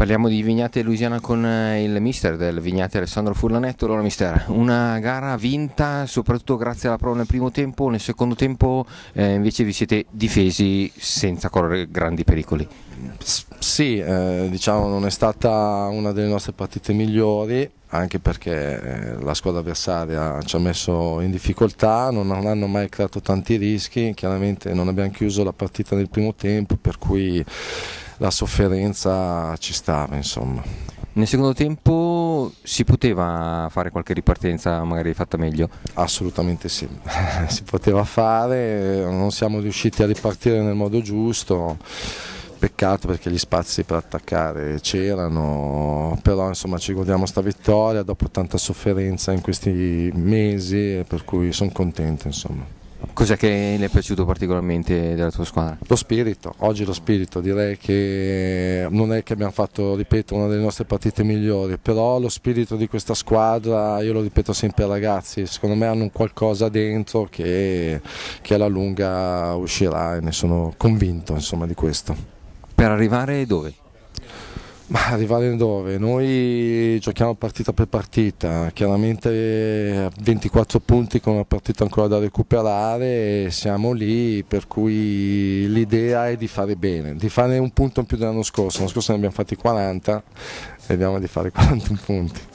Parliamo di Vignate Louisiana con eh, il mister del Vignate Alessandro Furlanetto. Allora mister, una gara vinta soprattutto grazie alla prova nel primo tempo, nel secondo tempo eh, invece vi siete difesi senza correre grandi pericoli. Sì, eh, diciamo non è stata una delle nostre partite migliori, anche perché eh, la squadra avversaria ci ha messo in difficoltà, non, hanno mai creato tanti rischi, chiaramente non abbiamo chiuso la partita nel primo tempo, per cui la sofferenza ci stava insomma. Nel secondo tempo si poteva fare qualche ripartenza magari fatta meglio? Assolutamente sì, si poteva fare, non siamo riusciti a ripartire nel modo giusto, peccato perché gli spazi per attaccare c'erano, però insomma ci godiamo sta vittoria dopo tanta sofferenza in questi mesi per cui sono contento insomma. Cos'è che le è piaciuto particolarmente della tua squadra? Lo spirito, oggi lo spirito, direi che non è che abbiamo fatto, ripeto, una delle nostre partite migliori, però lo spirito di questa squadra, io lo ripeto sempre ai ragazzi, secondo me hanno un qualcosa dentro che, che alla lunga uscirà e ne sono convinto insomma, di questo. Per arrivare dove? Ma arrivare dove? Noi giochiamo partita per partita, chiaramente 24 punti con una partita ancora da recuperare e siamo lì, per cui l'idea è di fare bene, di fare un punto in più dell'anno scorso, l'anno scorso ne abbiamo fatti 40 e abbiamo di fare 41 punti.